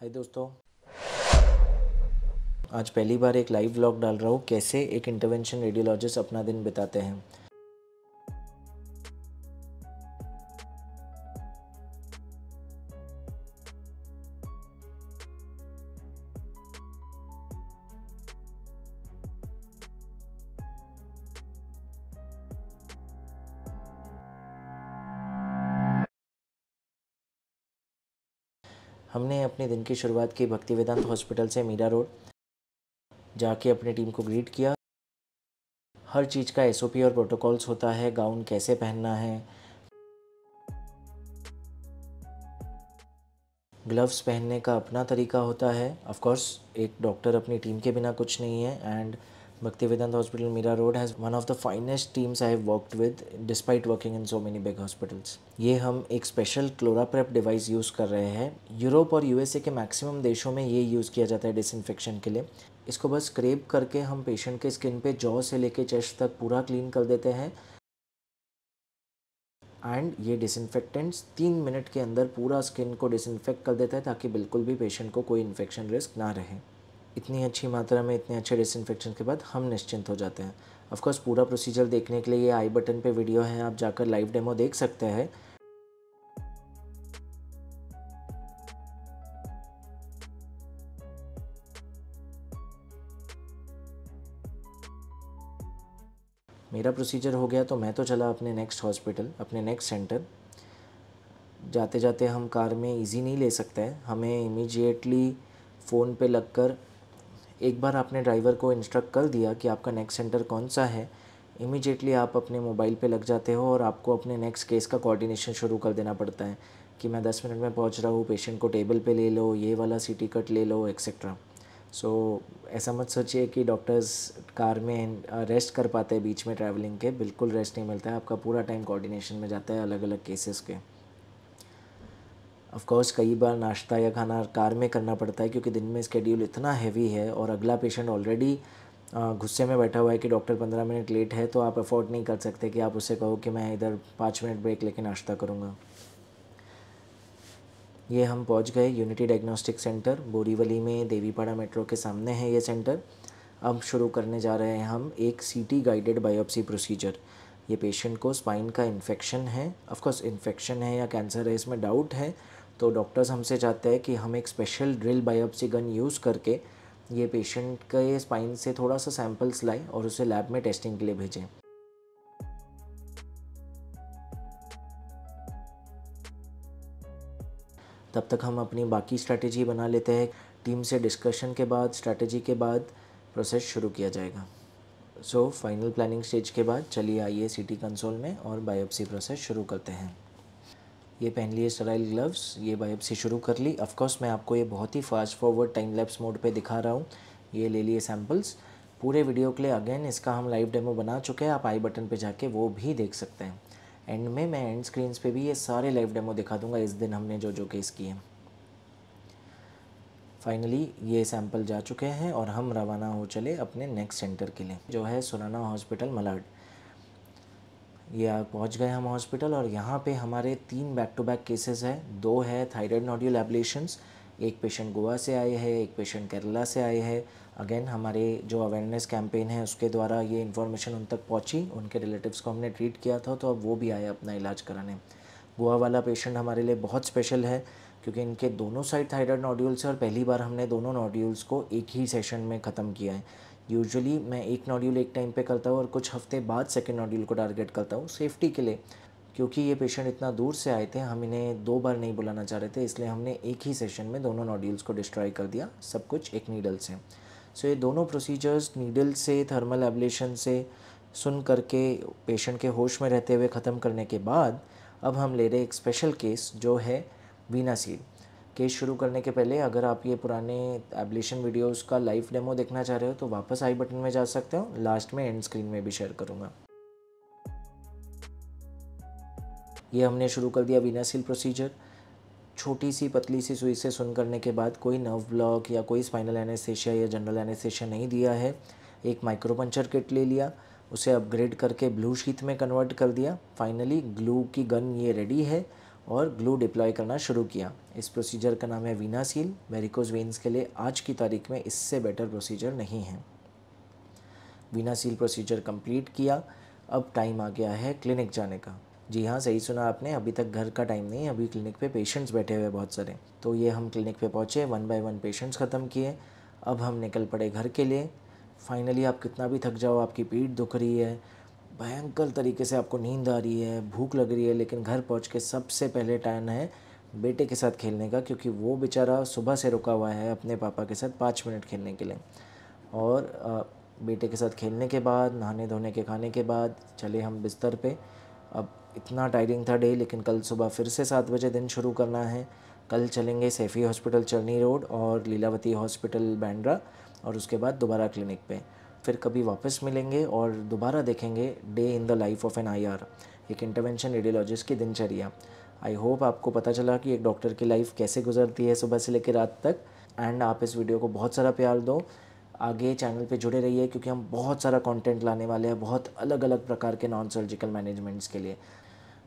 हाय दोस्तों आज पहली बार एक लाइव व्लॉग डाल रहा हूँ कैसे एक इंटरवेंशन रेडियोलॉजिस्ट अपना दिन बिताते हैं हमने अपने दिन की शुरुआत की भक्ति वेदांत हॉस्पिटल से मीरा रोड जाके अपनी टीम को ग्रीट किया हर चीज़ का एस और प्रोटोकॉल्स होता है गाउन कैसे पहनना है ग्लव्स पहनने का अपना तरीका होता है ऑफ कोर्स एक डॉक्टर अपनी टीम के बिना कुछ नहीं है and Bhaktivedanta Hospital Mira Road has one of the finest teams I have worked with despite working in so many big hospitals. ये हम एक स्पेशल क्लोरा डिवाइस यूज़ कर रहे हैं यूरोप और यूएसए के मैक्सिमम देशों में ये यूज़ किया जाता है डिसइनफेक्शन के लिए इसको बस स्क्रेप करके हम पेशेंट के स्किन पे जॉ से लेके चेस्ट तक पूरा क्लीन कर देते हैं एंड ये डिसइनफेक्टेंट्स तीन मिनट के अंदर पूरा स्किन को डिसइनफेक्ट कर देता है ताकि बिल्कुल भी पेशेंट को कोई इन्फेक्शन रिस्क ना रहे इतनी अच्छी मात्रा में इतने अच्छे डिसइनफेक्शन के बाद हम निश्चिंत हो जाते हैं ऑफकोर्स पूरा प्रोसीजर देखने के लिए ये आई बटन पे वीडियो है आप जाकर लाइव डेमो देख सकते हैं मेरा प्रोसीजर हो गया तो मैं तो चला अपने नेक्स्ट हॉस्पिटल अपने नेक्स्ट सेंटर जाते जाते हम कार में इजी नहीं ले सकते हैं हमें इमीजिएटली फ़ोन पे लगकर एक बार आपने ड्राइवर को इंस्ट्रक्ट कर दिया कि आपका नेक्स्ट सेंटर कौन सा है इमीजिएटली आप अपने मोबाइल पे लग जाते हो और आपको अपने नेक्स्ट केस का कोऑर्डिनेशन शुरू कर देना पड़ता है कि मैं दस मिनट में पहुंच रहा हूँ पेशेंट को टेबल पे ले लो ये वाला सी टिकट कट ले लो एक्सेट्रा सो so, ऐसा मत सोचिए कि डॉक्टर्स कार में रेस्ट कर पाते हैं बीच में ट्रैवलिंग के बिल्कुल रेस्ट नहीं मिलता है आपका पूरा टाइम कोऑर्डिनेशन में जाता है अलग अलग केसेस के ऑफ कोर्स कई बार नाश्ता या खाना कार में करना पड़ता है क्योंकि दिन में स्केड्यूल इतना हैवी है और अगला पेशेंट ऑलरेडी गुस्से में बैठा हुआ है कि डॉक्टर पंद्रह मिनट लेट है तो आप अफोर्ड नहीं कर सकते कि आप उससे कहो कि मैं इधर पाँच मिनट ब्रेक लेके नाश्ता करूँगा ये हम पहुँच गए यूनिटी डायग्नोस्टिक सेंटर बोरीवली में देवीपाड़ा मेट्रो के सामने है ये सेंटर अब शुरू करने जा रहे हैं हम एक सीटी गाइडेड बायोप्सी प्रोसीजर ये पेशेंट को स्पाइन का इन्फेक्शन है ऑफकोर्स इन्फेक्शन है या कैंसर है इसमें डाउट है तो डॉक्टर्स हमसे चाहते हैं कि हम एक special drill biopsy gun use करके ये पेशेंट के स्पाइन से थोड़ा सा सैंपल्स लाएं और उसे लैब में टेस्टिंग के लिए भेजें तब तक हम अपनी बाकी स्ट्रैटेजी बना लेते हैं टीम से डिस्कशन के बाद स्ट्रैटेजी के बाद प्रोसेस शुरू किया जाएगा सो फाइनल प्लानिंग स्टेज के बाद चलिए आइए सिटी कंसोल में और बायोप्सी प्रोसेस शुरू करते हैं ये पहन लिए सराइल ग्लव्स ये बाइप से शुरू कर ली ऑफकोर्स मैं आपको ये बहुत ही fast forward time lapse mode पे दिखा रहा हूँ ये ले लिए सैम्पल्स पूरे वीडियो के लिए अगेन इसका हम लाइव डेमो बना चुके हैं आप आई बटन पे जाके वो भी देख सकते हैं एंड में मैं एंड स्क्रीन पे भी ये सारे लाइव डेमो दिखा दूंगा इस दिन हमने जो जो केस किए फाइनली ये सैम्पल जा चुके हैं और हम रवाना हो चले अपने नेक्स्ट सेंटर के लिए जो है सुराना हॉस्पिटल मलाड ये पहुंच गए हम हॉस्पिटल और यहाँ पे हमारे तीन बैक टू बैक केसेस हैं दो है थायराइड नोड्यूल एबलेशंस एक पेशेंट गोवा से आए हैं एक पेशेंट केरला से आए हैं अगेन हमारे जो अवेयरनेस कैंपेन है उसके द्वारा ये इन्फॉर्मेशन उन तक पहुँची उनके रिलेटिव्स को हमने ट्रीट किया था तो अब वो भी आए अपना इलाज कराने गोवा वाला पेशेंट हमारे लिए बहुत स्पेशल है क्योंकि इनके दोनों साइड थायराइड नोड्यूल्स है और पहली बार हमने दोनों नोड्यूल्स को एक ही सेशन में ख़त्म किया है यूजुअली मैं एक नॉड्यूल एक टाइम पे करता हूँ और कुछ हफ्ते बाद सेकेंड नॉड्यूल को टारगेट करता हूँ सेफ्टी के लिए क्योंकि ये पेशेंट इतना दूर से आए थे हम इन्हें दो बार नहीं बुलाना चाह रहे थे इसलिए हमने एक ही सेशन में दोनों नॉड्यूल्स को डिस्ट्रॉय कर दिया सब कुछ एक नीडल से सो so, ये दोनों प्रोसीजर्स नीडल से थर्मल एबलेशन से सुन करके पेशेंट के होश में रहते हुए ख़त्म करने के बाद अब हम ले रहे एक स्पेशल केस जो है वीना सीड केस शुरू करने के पहले अगर आप ये पुराने एबलेशन वीडियोस का लाइव डेमो देखना चाह रहे हो तो वापस आई बटन में जा सकते हो लास्ट में एंड स्क्रीन में भी शेयर करूँगा ये हमने शुरू कर दिया बिना सील प्रोसीजर छोटी सी पतली सी सुई से सुन करने के बाद कोई नर्व ब्लॉक या कोई स्पाइनल एनेस्थेशिया या जनरल एनेस्थेशिया नहीं दिया है एक माइक्रोपंचर किट ले लिया उसे अपग्रेड करके ब्लू शीथ में कन्वर्ट कर दिया फाइनली ग्लू की गन ये रेडी है और ग्लू डिप्लॉय करना शुरू किया इस प्रोसीजर का नाम है वीना सील मेरिकोज वेन्स के लिए आज की तारीख में इससे बेटर प्रोसीजर नहीं है वीना सील प्रोसीजर कंप्लीट किया अब टाइम आ गया है क्लिनिक जाने का जी हाँ सही सुना आपने अभी तक घर का टाइम नहीं अभी क्लिनिक पे पेशेंट्स बैठे हुए बहुत सारे तो ये हम क्लिनिक पे पहुँचे वन बाय वन पेशेंट्स ख़त्म किए अब हम निकल पड़े घर के लिए फाइनली आप कितना भी थक जाओ आपकी पीठ दुख रही है भयंकर तरीके से आपको नींद आ रही है भूख लग रही है लेकिन घर पहुंच के सबसे पहले टाइम है बेटे के साथ खेलने का क्योंकि वो बेचारा सुबह से रुका हुआ है अपने पापा के साथ पाँच मिनट खेलने के लिए और बेटे के साथ खेलने के बाद नहाने धोने के खाने के बाद चले हम बिस्तर पे अब इतना टायरिंग था डे लेकिन कल सुबह फिर से सात बजे दिन शुरू करना है कल चलेंगे सेफी हॉस्पिटल चरनी रोड और लीलावती हॉस्पिटल बैंड्रा और उसके बाद दोबारा क्लिनिक पे फिर कभी वापस मिलेंगे और दोबारा देखेंगे day in the life of an I एक इंटरवेंशन रेडियोलॉजिस्ट की दिनचर्या आई होप आपको पता चला कि एक डॉक्टर की लाइफ कैसे गुजरती है सुबह से लेकर रात तक एंड आप इस वीडियो को बहुत सारा प्यार दो आगे चैनल पे जुड़े रहिए क्योंकि हम बहुत सारा कंटेंट लाने वाले हैं बहुत अलग अलग प्रकार के नॉन सर्जिकल मैनेजमेंट्स के लिए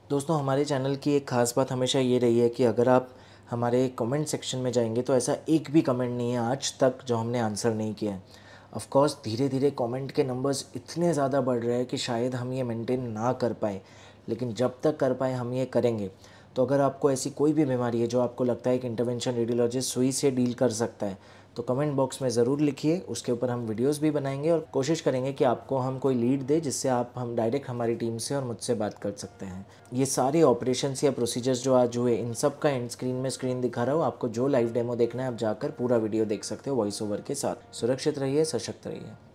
दोस्तों हमारे चैनल की एक खास बात हमेशा ये रही है कि अगर आप हमारे कमेंट सेक्शन में जाएंगे तो ऐसा एक भी कमेंट नहीं है आज तक जो हमने आंसर नहीं किया है ऑफकोर्स धीरे धीरे कमेंट के नंबर्स इतने ज़्यादा बढ़ रहे हैं कि शायद हम ये मेंटेन ना कर पाए लेकिन जब तक कर पाए हम ये करेंगे तो अगर आपको ऐसी कोई भी बीमारी है जो आपको लगता है कि इंटरवेंशन रेडियोलॉजिस्ट सुई से डील कर सकता है तो कमेंट बॉक्स में ज़रूर लिखिए उसके ऊपर हम वीडियोस भी बनाएंगे और कोशिश करेंगे कि आपको हम कोई लीड दे जिससे आप हम डायरेक्ट हमारी टीम से और मुझसे बात कर सकते हैं ये सारे ऑपरेशन या प्रोसीजर्स जो आज हुए इन सब का एंड स्क्रीन में स्क्रीन दिखा रहा हूँ आपको जो लाइव डेमो देखना है आप जाकर पूरा वीडियो देख सकते हो वॉइस ओवर के साथ सुरक्षित रहिए सशक्त रहिए